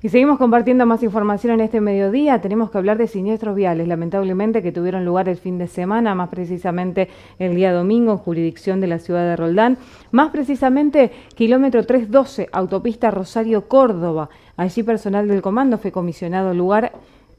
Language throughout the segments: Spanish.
Y seguimos compartiendo más información en este mediodía. Tenemos que hablar de siniestros viales, lamentablemente, que tuvieron lugar el fin de semana, más precisamente el día domingo, en jurisdicción de la ciudad de Roldán. Más precisamente, kilómetro 312, autopista Rosario-Córdoba. Allí personal del comando fue comisionado al lugar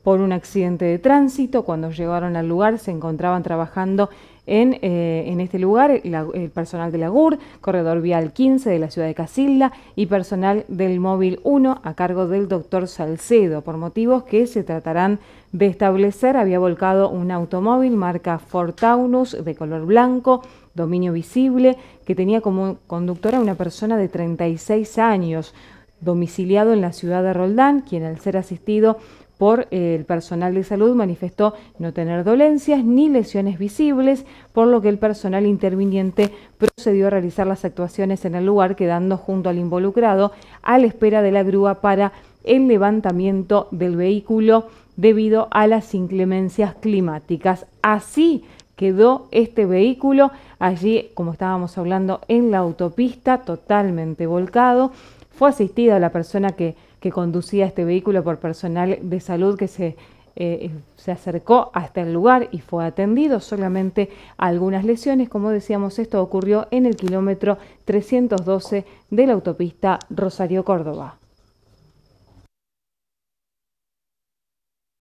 por un accidente de tránsito. Cuando llegaron al lugar se encontraban trabajando en, eh, este lugar el personal de la GUR, Corredor Vial 15 de la ciudad de Casilda y personal del Móvil 1 a cargo del doctor Salcedo. Por motivos que se tratarán de establecer, había volcado un automóvil marca Ford de color blanco dominio visible, que tenía como conductora una persona de 36 años domiciliado en la ciudad de Roldán, quien al ser asistido por eh, el personal de salud manifestó no tener dolencias ni lesiones visibles, por lo que el personal interviniente procedió a realizar las actuaciones en el lugar, quedando junto al involucrado a la espera de la grúa para el levantamiento del vehículo debido a las inclemencias climáticas. Así quedó este vehículo allí, como estábamos hablando, en la autopista, totalmente volcado fue asistida la persona que, conducía este vehículo por personal de salud que se eh, eh, se acercó hasta el lugar y fue atendido solamente algunas lesiones. Como decíamos, esto ocurrió en el kilómetro 312 de la autopista Rosario-Córdoba.